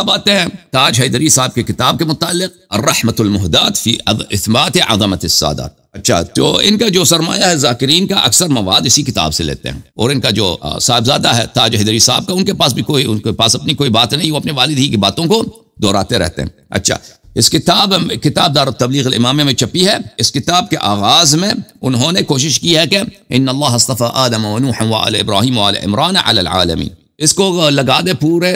اب آتے ہیں تاج حیدری صاحب کی کتاب کے متعلق الرحمت المحدات فی اثبات عظمت السادات اچھا تو ان کا جو سرمایہ ہے ذاکرین کا اکثر مواد اسی کتاب سے لیتے ہیں اور ان کا جو صاحبزادہ ہے تاج حیدری صاحب کا ان کے پاس بھی کوئی ان کے پاس اپنی کوئی بات نہیں وہ اپنے والد ہی کی باتوں کو دوراتے رہتے ہیں اچھا اس کتاب کتاب دار تبلیغ الامامہ میں چپی ہے اس کتاب کے آغاز میں انہوں نے کوشش کی ہے کہ ان اللہ اصطفى آدم و نوح و آل ابراہیم و آل عمران علی العالمین اس کو لگا دے پورے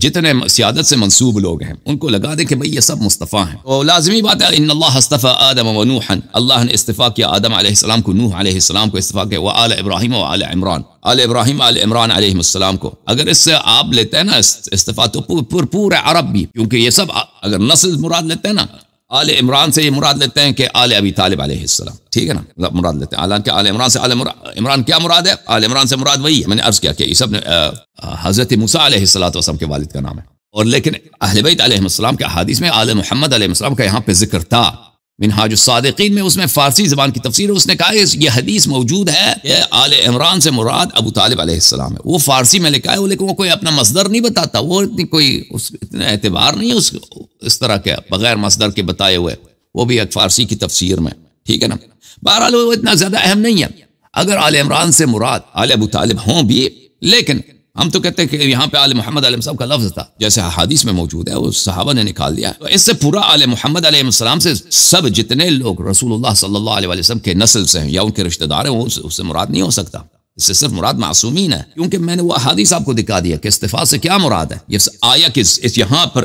جتنے سیادت سے منصوب لوگ ہیں ان کو لگا دے کہ بھئی یہ سب مصطفیٰ ہیں لازمی بات ہے ان اللہ استفا آدم و اللہ نے استعفیٰ کیا آدم علیہ السلام کو نوح علیہ السلام کو کیا استعفیٰ ابراہیم عمران آل ابراہیم آل عمران علیہ السلام کو اگر اس سے آپ لیتے ہیں نا استعفی تو پورے عرب بھی کیونکہ یہ سب اگر نسل مراد لیتے ہیں نا آل عمران سے یہ مراد لیتے ہیں کہ آل ابی طالب علیہ السلام ٹھیک ہے نا مطلب مراد لیتے ہیں حالانکہ آل عمران سے آل عمران کیا مراد ہے آل عمران سے مراد وہی ہے میں نے عرض کیا کہ یہ سب نے حضرت مسا علیہ السلاۃ وسلم کے والد کا نام ہے اور لیکن اہل بیت علیہ السلام کے حادث میں آل محمد علیہ السلام کا یہاں پہ ذکر تھا منہاج الصادقین میں اس میں فارسی زبان کی تفسیر ہے اس نے کہا یہ حدیث موجود ہے آل عمران سے مراد ابو طالب علیہ السلام ہے وہ فارسی میں لکھا ہے وہ لیکن وہ کوئی اپنا مصدر نہیں بتاتا وہ اتنی کوئی اس اتنا اعتبار نہیں اس اس طرح کے بغیر مصدر کے بتائے ہوئے وہ بھی ایک فارسی کی تفسیر میں ٹھیک ہے نا بہرحال وہ اتنا زیادہ اہم نہیں ہے اگر آل عمران سے مراد آل ابو طالب ہوں بھی لیکن ہم تو کہتے ہیں کہ یہاں پہ آل محمد علیہ السلام کا لفظ تھا جیسے حادیث میں موجود ہے اس صحابہ نے نکال دیا تو اس سے پورا آل محمد علیہ السلام سے سب جتنے لوگ رسول اللہ صلی اللہ علیہ وسلم کے نسل سے ہیں یا ان کے رشتہ دار ہیں اس سے مراد نہیں ہو سکتا اس سے صرف مراد معصومین ہے کیونکہ میں نے وہ احادیث آپ کو دکھا دیا کہ استفاع سے کیا مراد ہے یہ آیا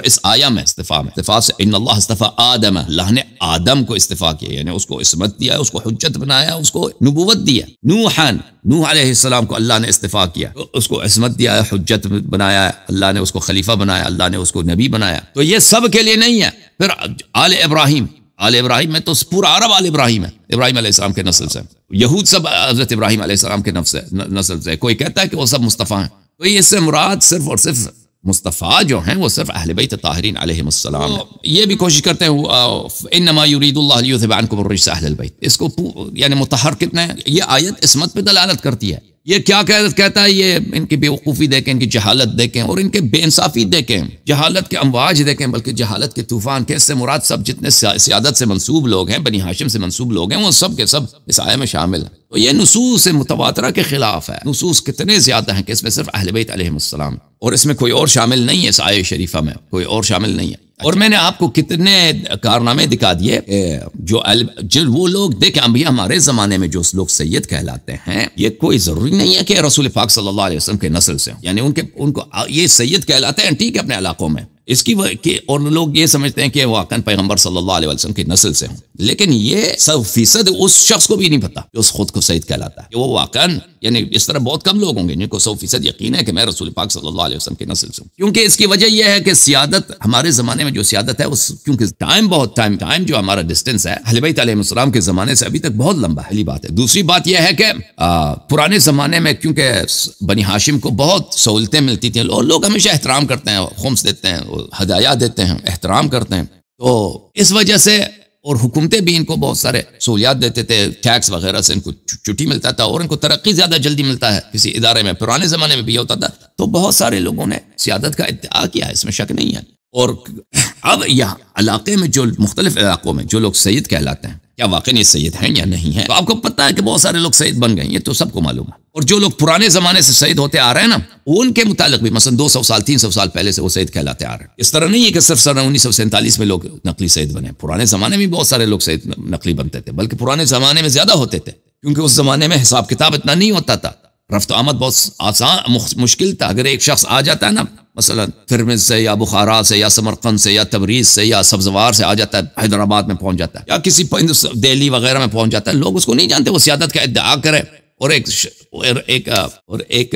اس آیا میں استفاع میں استفاع سے ان اللہ استفاع آدم آدم اللہ نے کو استفاع کیا یعنی اس کو دیا اس کو حجت بنایا اس کو نبوت دیا نوحن نوح علیہ السلام کو اللہ نے استفاع کیا اس کو عصمت دیا حجت بنایا اللہ نے اس کو خلیفہ بنایا اللہ نے اس کو نبی بنایا تو یہ سب کے لیے نہیں ہے پھر آل ابراہیم آل ابراہیم میں تو پورا عرب آل ابراہیم ہے ابراہیم علیہ السلام کے نسل سے یہود سب حضرت ابراہیم علیہ السلام کے نفس نسل سے کوئی کہتا ہے کہ وہ سب مصطفیٰ ہیں تو یہ اس سے مراد صرف اور صرف مصطفیٰ جو ہیں وہ صرف اہل بیت تاہرین علیہ السلام یہ بھی کوشش کرتے ہیں اللہ البیت اس کو یعنی متحر کتنا ہے یہ آیت اسمت پہ دلالت کرتی ہے یہ کیا کہتا ہے یہ ان کی بیوقوفی دیکھیں ان کی جہالت دیکھیں اور ان کے بے انصافی دیکھیں جہالت کے امواج دیکھیں بلکہ جہالت کے طوفان کے اس سے مراد سب جتنے سیادت سے منسوب لوگ ہیں بنی ہاشم سے منصوب لوگ ہیں وہ سب کے سب عیسائی میں شامل ہیں تو یہ نصوص متواترہ کے خلاف ہے نصوص کتنے زیادہ ہیں کہ اس میں صرف اہل بیت علیہ السلام اور اس میں کوئی اور شامل نہیں ہے سائے شریفہ میں کوئی اور شامل نہیں ہے اور میں نے آپ کو کتنے کارنامے دکھا دیے جو جو وہ لوگ دیکھے انبیاء ہمارے زمانے میں جو لوگ سید کہلاتے ہیں یہ کوئی ضروری نہیں ہے کہ رسول پاک صلی اللہ علیہ وسلم کے نسل سے یعنی ان کے ان کو یہ سید کہلاتے ہیں ٹھیک ہے اپنے علاقوں میں اس کی وجہ کہ اور لوگ یہ سمجھتے ہیں کہ وہ واقعا پیغمبر صلی اللہ علیہ وسلم کی نسل سے ہوں لیکن یہ سو فیصد اس شخص کو بھی نہیں پتا جو اس خود کو سعید کہلاتا ہے کہ وہ واقعا یعنی اس طرح بہت کم لوگ ہوں گے جن کو سو فیصد یقین ہے کہ میں رسول پاک صلی اللہ علیہ وسلم کی نسل سے ہوں کیونکہ اس کی وجہ یہ ہے کہ سیادت ہمارے زمانے میں جو سیادت ہے اس کیونکہ ٹائم بہت ٹائم ٹائم جو ہمارا ڈسٹینس ہے حلیب علیہ السلام کے زمانے سے ابھی تک بہت لمبا پہلی بات ہے دوسری بات یہ ہے کہ پرانے زمانے میں کیونکہ بنی ہاشم کو بہت سہولتیں ملتی تھیں اور لوگ ہمیشہ احترام کرتے ہیں خمس دیتے ہیں ہدایا دیتے ہیں احترام کرتے ہیں تو اس وجہ سے اور حکومتیں بھی ان کو بہت سارے سہولیات دیتے تھے ٹیکس وغیرہ سے ان کو چھٹی ملتا تھا اور ان کو ترقی زیادہ جلدی ملتا ہے کسی ادارے میں پرانے زمانے میں بھی ہوتا تھا تو بہت سارے لوگوں نے سیادت کا ادعا کیا ہے اس میں شک نہیں ہے اور اب یہاں علاقے میں جو مختلف علاقوں میں جو لوگ سید کہلاتے ہیں کیا واقعی سید ہیں یا نہیں ہیں تو آپ کو پتہ ہے کہ بہت سارے لوگ سید بن گئے یہ تو سب کو معلوم ہے اور جو لوگ پرانے زمانے سے سعید ہوتے آ رہے ہیں نا ان کے متعلق بھی مثلا دو سو سال تین سو سال پہلے سے وہ سعید کہلاتے آ رہے ہیں اس طرح نہیں ہے کہ صرف سر انیس سو سینتالیس میں لوگ نقلی سعید بنے پرانے زمانے میں بہت سارے لوگ سعید نقلی بنتے تھے بلکہ پرانے زمانے میں زیادہ ہوتے تھے کیونکہ اس زمانے میں حساب کتاب اتنا نہیں ہوتا تھا رفت آمد بہت آسان مشکل تھا اگر ایک شخص آ جاتا ہے نا مثلا فرمز سے یا بخارا سے یا سمرقند سے یا تبریز سے یا سبزوار سے آ جاتا ہے حیدرآباد میں پہنچ جاتا ہے یا کسی دہلی وغیرہ میں پہنچ جاتا ہے لوگ اس کو نہیں جانتے وہ سیادت کا ادعا کرے اور ایک اور ایک اور ایک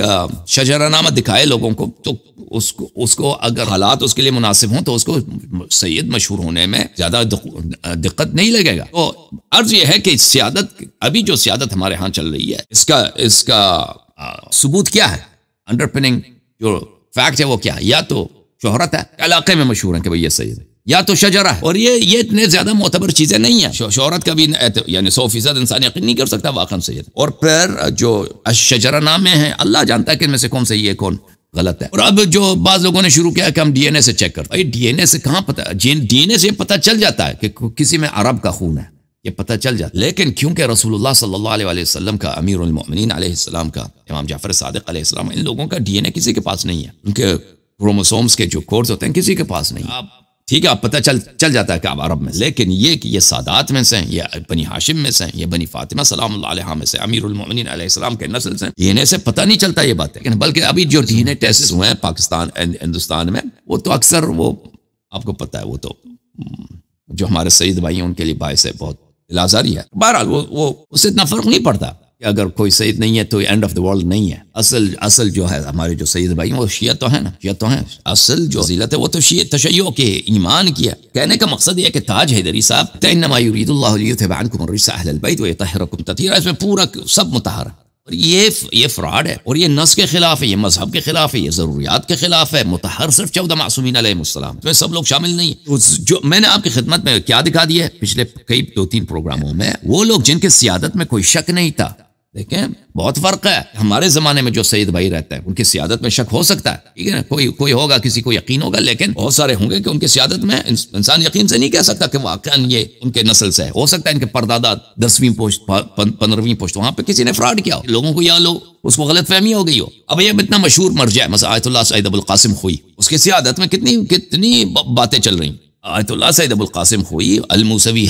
شجرہ نامہ دکھائے لوگوں کو تو اس کو اس کو اگر حالات اس کے لیے مناسب ہوں تو اس کو سید مشہور ہونے میں زیادہ دقت نہیں لگے گا تو عرض یہ ہے کہ سیادت ابھی جو سیادت ہمارے ہاں چل رہی ہے اس کا اس کا ثبوت کیا ہے پننگ جو فیکٹ ہے وہ کیا ہے یا تو شہرت ہے علاقے میں مشہور ہیں کہ بھائی یہ سید ہے یا تو شجرہ ہے اور یہ یہ اتنے زیادہ معتبر چیزیں نہیں ہیں شہرت کا بھی یعنی سو فیصد انسان یقین نہیں کر سکتا واقعا سید اور پھر جو شجرہ نامے ہیں اللہ جانتا ہے کہ ان میں سے کون صحیح ہے کون غلط ہے اور اب جو بعض لوگوں نے شروع کیا کہ ہم ڈی این اے سے چیک کرتے ہیں ڈی این اے سے کہاں پتہ جی- ڈی این اے سے پتہ چل جاتا ہے کہ کسی میں عرب کا خون ہے یہ پتہ چل جاتا لیکن کیونکہ رسول اللہ صلی اللہ علیہ وسلم کا امیر المؤمنین علیہ السلام کا امام جعفر صادق علیہ السلام ان لوگوں کا ڈی این اے کسی کے پاس نہیں ہے ان کے کروموسومس کے جو کورس ہوتے ہیں کسی کے پاس نہیں آپ ٹھیک ہے پتہ چل چل جاتا ہے عرب میں لیکن یہ کہ یہ سادات میں سے ہیں یہ بنی ہاشم میں سے ہیں یہ بنی فاطمہ سلام اللہ علیہ میں سے امیر المن علیہ السلام کے نسل سے انہیں سے پتہ نہیں چلتا یہ بات ہے بلکہ ابھی جو جی ہوئے ہیں پاکستان ہندوستان میں وہ تو اکثر وہ آپ کو پتہ ہے وہ تو جو ہمارے سعید بھائی ہیں ان کے لیے باعث ہے بہت لازاری ہے بہرحال وہ, وہ اس سے اتنا فرق نہیں پڑتا کہ اگر کوئی سعید نہیں ہے تو اینڈ آف دا ورلڈ نہیں ہے اصل اصل جو ہے ہمارے جو سعید بھائی وہ شیعہ تو ہیں نا شیعہ تو ہیں اصل جو ذیلت ہے وہ تو شیعہ تشیعوں کے ایمان کیا کہنے کا مقصد یہ کہ تاج حیدری صاحب تینما یرید اللہ عنکم الرجس اہل البیت و یطہرکم تطہیرہ اس میں پورا سب متحر اور یہ یہ فراڈ ہے اور یہ نس کے خلاف ہے یہ مذہب کے خلاف ہے یہ ضروریات کے خلاف ہے متحر صرف چودہ معصومین علیہ السلام میں سب لوگ شامل نہیں ہیں جو میں نے آپ کی خدمت میں کیا دکھا دیا ہے پچھلے کئی دو تین پروگراموں میں وہ لوگ جن کے سیادت میں کوئی شک نہیں تھا دیکھیں بہت فرق ہے ہمارے زمانے میں جو سعید بھائی رہتے ہیں ان کی سیادت میں شک ہو سکتا ہے ٹھیک ہے نا کوئی کوئی ہوگا کسی کو یقین ہوگا لیکن بہت سارے ہوں گے کہ ان کی سیادت میں انسان یقین سے نہیں کہہ سکتا کہ یہ ان کے نسل سے ہے ہے ہو سکتا ان کے پردادا دسویں پوسٹ پندرہویں پوسٹ وہاں پہ کسی نے فراڈ کیا ہو لوگوں کو یا لو اس کو غلط فہمی ہو گئی ہو اب یہ اتنا مشہور مرجع ہے مثلا آیت اللہ سعید القاسم اس کی سیادت میں کتنی کتنی باتیں چل رہی ہیں آیت اللہ ابو القاسم ہوئی حل بھی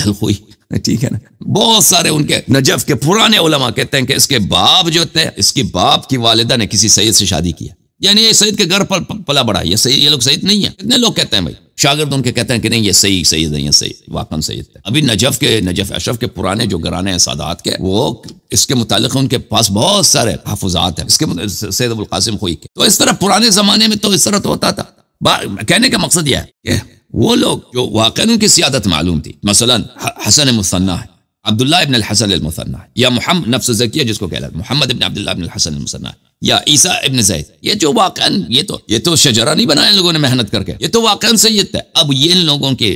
ٹھیک ہے نا بہت سارے ان کے نجف کے پرانے علماء کہتے ہیں کہ اس کے باپ جو تھے اس کے باپ کی والدہ نے کسی سید سے شادی کیا یعنی یہ سید کے گھر پر پلا بڑا یہ سید یہ لوگ سید نہیں ہیں اتنے لوگ کہتے ہیں بھائی شاگرد ان کے کہتے ہیں کہ نہیں یہ صحیح سید ہے یہ صحیح واقعا سید ہے ابھی نجف کے نجف اشرف کے پرانے جو گرانے ہیں سادات کے وہ اس کے متعلق ان کے پاس بہت سارے حفظات ہیں اس کے سید ابوالقاسم خوئی کے تو اس طرح پرانے زمانے میں تو اس طرح تو ہوتا تھا کہنے کا مقصد یہ ہے کہ وہ لوگ جو واقع ان کی سیادت معلوم تھی مثلا حسن مصنح ہے عبداللہ ابن الحسن المسن یا محمد نفس جس کو کہہ رہا ہے محمد ابن عبداللہ ابن الحسن حسن یا عیسیٰ ابن زید یہ جو واقعا یہ تو یہ تو شجرہ نہیں بنایا ان لوگوں نے محنت کر کے یہ تو سید ہے اب یہ لوگوں کے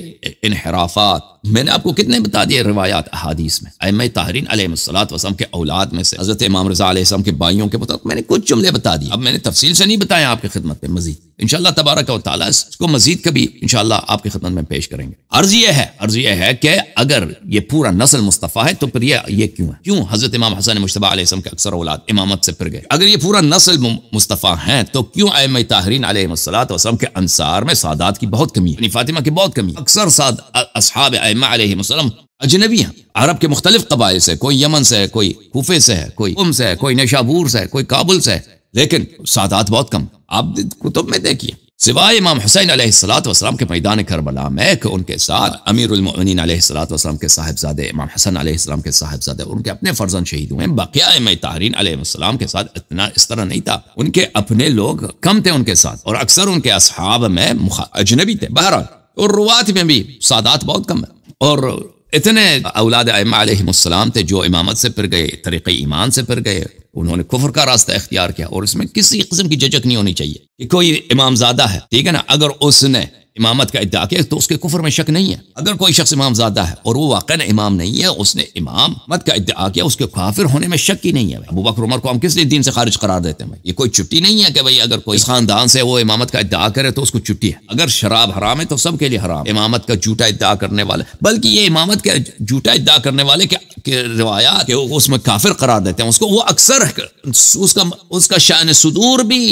انحرافات میں نے آپ کو کتنے بتا دیے روایات احادیث میں تاہرین علیہ وسلم کے اولاد میں سے حضرت امام رضا علیہ السلام کے بھائیوں کے مطابق میں نے کچھ جملے بتا دی اب میں نے تفصیل سے نہیں بتایا آپ کی خدمت میں مزید ان شاء اللہ تبارک و تعالیٰ کو مزید کبھی ان شاء اللہ آپ کی خدمت میں پیش کریں گے عرض عرض یہ یہ ہے ہے کہ اگر یہ پورا نسل مصطفیٰ ہے تو پھر یہ کیوں ہے کیوں حضرت امام حسن مشتبہ علیہ السلام کے اکثر اولاد امامت سے پھر گئے اگر یہ پورا نسل مصطفیٰ ہیں تو کیوں ایم تاہرین علیہ السلام وسلم کے انصار میں سادات کی بہت کمی ہے یعنی فاطمہ کی بہت کمی اکثر ساد اصحاب ایم علیہ السلام اجنبی ہیں عرب کے مختلف قبائل سے کوئی یمن سے ہے کوئی کوفے سے ہے کوئی قم سے ہے کوئی نشابور سے ہے کوئی کابل سے ہے لیکن سادات بہت کم آپ کتب میں دیکھیے سوائے امام حسین علیہ السلاۃ والسلام کے میدان کربلا میں کہ ان کے ساتھ امیر علیہ السلاۃ وسلم کے صاحبزادے امام حسن علیہ السلام کے صاحبزادے ان کے اپنے فرزن شہید ہوئے بقیہ ام تاہرین علیہ السلام کے ساتھ اتنا اس طرح نہیں تھا ان کے اپنے لوگ کم تھے ان کے ساتھ اور اکثر ان کے اصحاب میں اجنبی تھے بہرحال اور روات میں بھی سادات بہت کم ہے اور اتنے اولاد ام علیہ السلام تھے جو امامت سے پھر گئے طریقے ایمان سے پھر گئے انہوں نے کفر کا راستہ اختیار کیا اور اس میں کسی قسم کی جھجک نہیں ہونی چاہیے کہ کوئی امام زادہ ہے ٹھیک ہے نا اگر اس نے امامت کا ادعا کیا تو اس کے کفر میں شک نہیں ہے اگر کوئی شخص امام زادہ ہے اور وہ واقعا امام نہیں ہے اس نے امام مت کا ادعا کیا اس کے کافر ہونے میں شک ہی نہیں ہے ابو بکر عمر کو ہم کس لیے دین سے خارج قرار دیتے ہیں یہ کوئی چھٹی نہیں ہے کہ بھائی اگر کوئی خاندان سے وہ امامت کا ادعا کرے تو اس کو چھٹی ہے اگر شراب حرام ہے تو سب کے لیے حرام امامت کا جھوٹا ادعا کرنے والے بلکہ یہ امامت کا جھوٹا ادعا کرنے والے کیا کہ روایات کہ اس میں کافر قرار دیتے ہیں اس کو وہ اکثر اس کا اس کا شان صدور بھی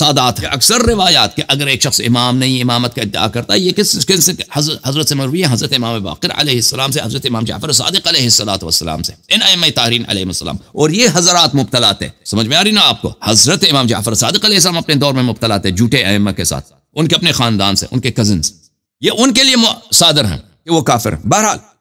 سادات ہے اکثر روایات کہ اگر ایک شخص امام نہیں امامت کا ادعا کرتا ہے یہ کس سے حضرت حضرت امام باقر علیہ السلام سے حضرت امام جعفر صادق علیہ والسلام سے ان ایم تارین علیہ السلام اور یہ حضرات مبتلا تھے سمجھ میں آ رہی نا آپ کو حضرت امام جعفر صادق علیہ السلام اپنے دور میں مبتلا تھے جھوٹے اعما کے ساتھ ان کے اپنے خاندان سے ان کے کزن یہ ان کے لیے صادر ہیں کہ وہ کافر ہیں بہرحال